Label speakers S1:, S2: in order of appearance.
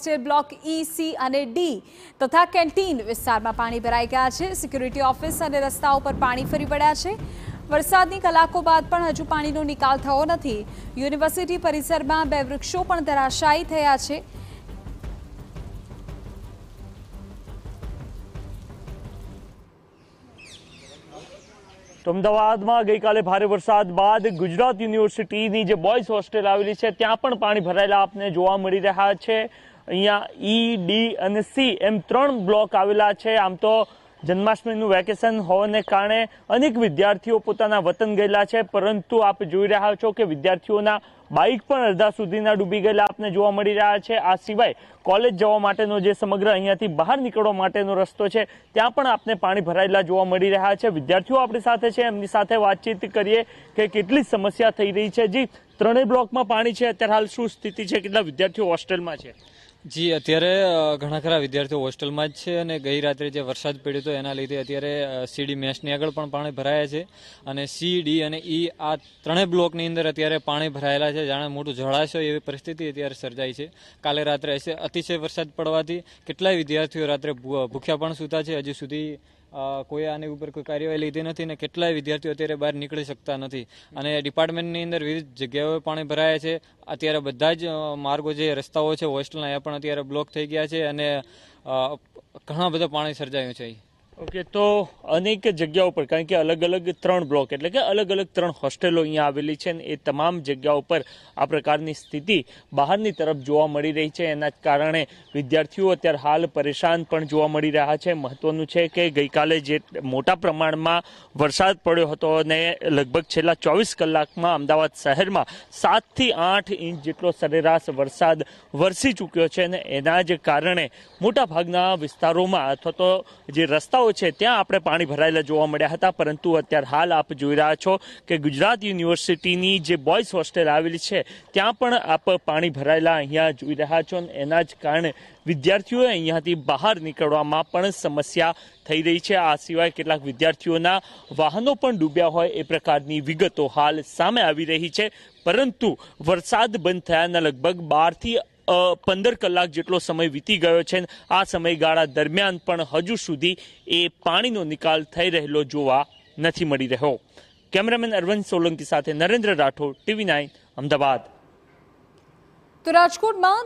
S1: state block E e, C અને D તથા canteen વિસ્તારમાં પાણી ભરાઈ ગયા છે સિક્યુરિટી ઓફિસ અને રસ્તા ઉપર પાણી ફરી પડ્યા છે વરસાદની કલાકો બાદ પણ હજુ પાણીનો નિકાલ થયો નથી યુનિવર્સિટી પરિસરમાં બે વૃક્ષો પણ ધરાશાયી થયા છે
S2: તો અમદાવાદમાં ગઈકાલે ભારે વરસાદ બાદ ગુજરાત યુનિવર્સિટીની જે બોયઝ હોસ્ટેલ આવેલી છે ત્યાં પણ પાણી ભરાયેલા આપને જોવા મળી રહ્યા છે અહીંયા ઈ e, ડી અને સી એમ ત્રણ બ્લોક આવેલા છે આમ તો જન્માષ્ટમીનું વેકેશન હોવાને કારણે અનેક વિદ્યાર્થીઓ પોતાના વતન ગયેલા છે પરંતુ આપ જોઈ રહ્યા છો કે વિદ્યાર્થીઓના બાઇક પણ અડધા સુધીના ડૂબી ગયેલા આપને જોવા મળી રહ્યા છે આ સિવાય કોલેજ જવા માટેનો જે સમગ્ર અહીંયાથી બહાર નીકળવા માટેનો રસ્તો છે ત્યાં પણ આપને પાણી ભરાયેલા જોવા મળી રહ્યા છે વિદ્યાર્થીઓ આપણી સાથે છે એમની સાથે વાતચીત કરીએ કે કેટલી સમસ્યા થઈ રહી છે જી ત્રણેય બ્લોકમાં પાણી છે અત્યારે હાલ શું સ્થિતિ છે કેટલા વિદ્યાર્થીઓ હોસ્ટેલમાં છે
S1: જી અત્યારે ઘણા ખરા વિદ્યાર્થીઓ હોસ્ટેલમાં જ છે અને ગઈ રાત્રે જે વરસાદ પડ્યો હતો એના લીધે અત્યારે સીડી મેસની આગળ પણ પાણી ભરાયા છે અને સી ડી અને ઈ આ ત્રણેય બ્લોકની અંદર અત્યારે પાણી ભરાયેલા છે જાણે મોટું જળાશય એવી પરિસ્થિતિ અત્યારે સર્જાઈ છે કાલે રાત્રે અતિશય વરસાદ પડવાથી કેટલાય વિદ્યાર્થીઓ રાત્રે ભૂખ્યા પણ સૂતા છે હજી સુધી કોઈ આની ઉપર કોઈ કાર્યવાહી લીધી નથી ને કેટલાય વિદ્યાર્થીઓ અત્યારે બહાર નીકળી શકતા નથી અને ડિપાર્ટમેન્ટની અંદર વિવિધ જગ્યાઓએ પાણી ભરાયા છે અત્યારે બધા જ માર્ગો જે રસ્તાઓ છે હોસ્ટેલના એ પણ અત્યારે બ્લોક થઈ ગયા છે અને ઘણા બધા પાણી સર્જાયું છે ઓકે
S2: તો અનેક જગ્યા ઉપર કારણ કે અલગ અલગ ત્રણ બ્લોક એટલે કે અલગ અલગ ત્રણ હોસ્ટેલો અહીંયા આવેલી છે અને એ તમામ જગ્યાઓ પર આ પ્રકારની સ્થિતિ બહારની તરફ જોવા મળી રહી છે એના કારણે વિદ્યાર્થીઓ અત્યારે હાલ પરેશાન પણ જોવા મળી રહ્યા છે મહત્વનું છે કે ગઈકાલે જે મોટા પ્રમાણમાં વરસાદ પડ્યો હતો અને લગભગ છેલ્લા ચોવીસ કલાકમાં અમદાવાદ શહેરમાં સાતથી આઠ ઇંચ જેટલો સરેરાશ વરસાદ વરસી ચૂક્યો છે અને એના જ કારણે મોટાભાગના વિસ્તારોમાં અથવા તો જે રસ્તાઓ છે ત્યાં આપણે પાણી ભરાયેલા જોવા મળ્યા હતા પરંતુ અત્યારે હાલ આપ જોઈ રહ્યા છો કે ગુજરાત યુનિવર્સિટીની જે બોયઝ હોસ્ટેલ આવેલી છે ત્યાં પણ આપ પાણી ભરાયેલા અહીંયા જોઈ રહ્યા છો અને એના જ કારણે વિદ્યાર્થીઓએ અહીંયાથી બહાર નીકળવામાં પણ સમસ્યા થઈ રહી છે આ સિવાય કેટલાક વિદ્યાર્થીઓના વાહનો પણ ડૂબ્યા હોય એ પ્રકારની વિગતો હાલ સામે આવી રહી છે પરંતુ વરસાદ બંધ થયાના લગભગ બારથી પંદર કલાક જેટલો સમય વીતી ગયો છે આ સમયગાળા દરમિયાન પણ હજુ સુધી એ પાણીનો નિકાલ થઈ રહેલો જોવા નથી મળી રહ્યો કેમેરામેન અરવિંદ સોલંકી સાથે નરેન્દ્ર રાઠોડ ટીવી નાઇન અમદાવાદ
S1: તો રાજકોટમાં